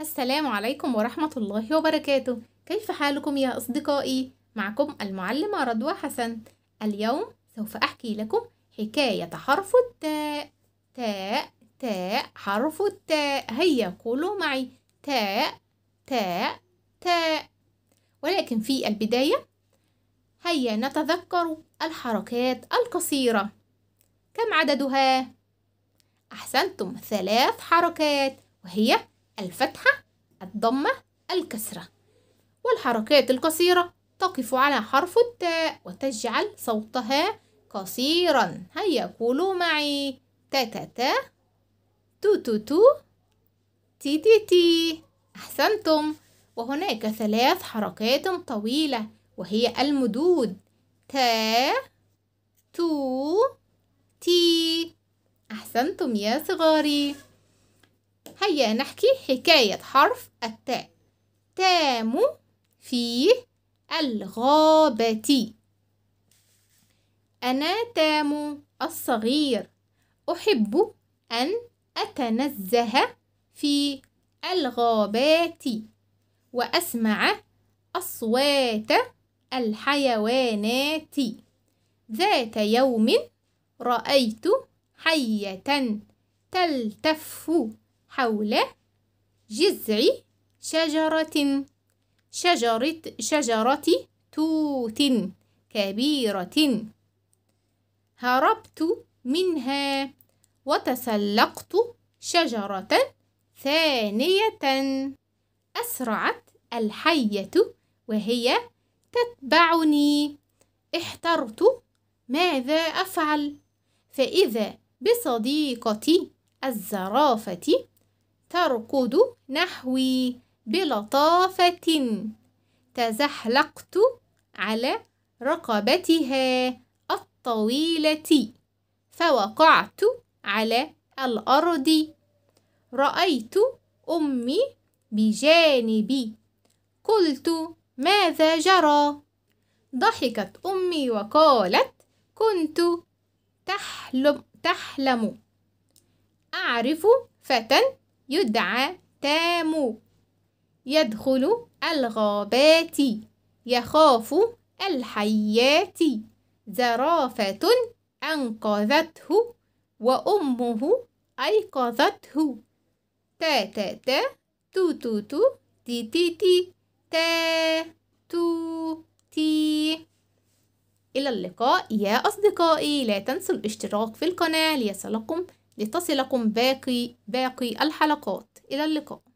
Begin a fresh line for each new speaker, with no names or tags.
السلام عليكم ورحمة الله وبركاته كيف حالكم يا أصدقائي؟ معكم المعلمة رضوى حسن اليوم سوف أحكي لكم حكاية حرف التاء تاء تاء حرف التاء هيا قولوا معي تاء تاء تاء ولكن في البداية هيا نتذكر الحركات القصيرة كم عددها؟ أحسنتم ثلاث حركات وهي الفتحة الضمة الكسرة والحركات القصيرة تقف على حرف التاء وتجعل صوتها قصيرا هيا قولوا معي تا تا تا تو تو تو تي تي تي أحسنتم وهناك ثلاث حركات طويلة وهي المدود تا تو تي أحسنتم يا صغاري هيا نحكي حكاية حرف التاء تام في الغابة أنا تام الصغير أحب أن أتنزه في الغابات وأسمع أصوات الحيوانات ذات يوم رأيت حية تلتف حول جذع شجرة شجرة شجرة توت كبيرة هربت منها وتسلقت شجرة ثانية أسرعت الحية وهي تتبعني احترت ماذا أفعل فإذا بصديقتي الزرافة تركض نحوي بلطافة تزحلقت على رقبتها الطويلة فوقعت على الأرض رأيت أمي بجانبي قلت ماذا جرى ضحكت أمي وقالت كنت تحلم تحلم أعرف فتى يدعى تامو يدخل الغابات يخاف الحيات زرافة أنقذته وأمه أيقظته تا تا تا تو تو تو تي تي تي تا تو تي إلى اللقاء يا أصدقائي لا تنسوا الاشتراك في القناة ليصلكم لتصلكم باقي باقي الحلقات إلى اللقاء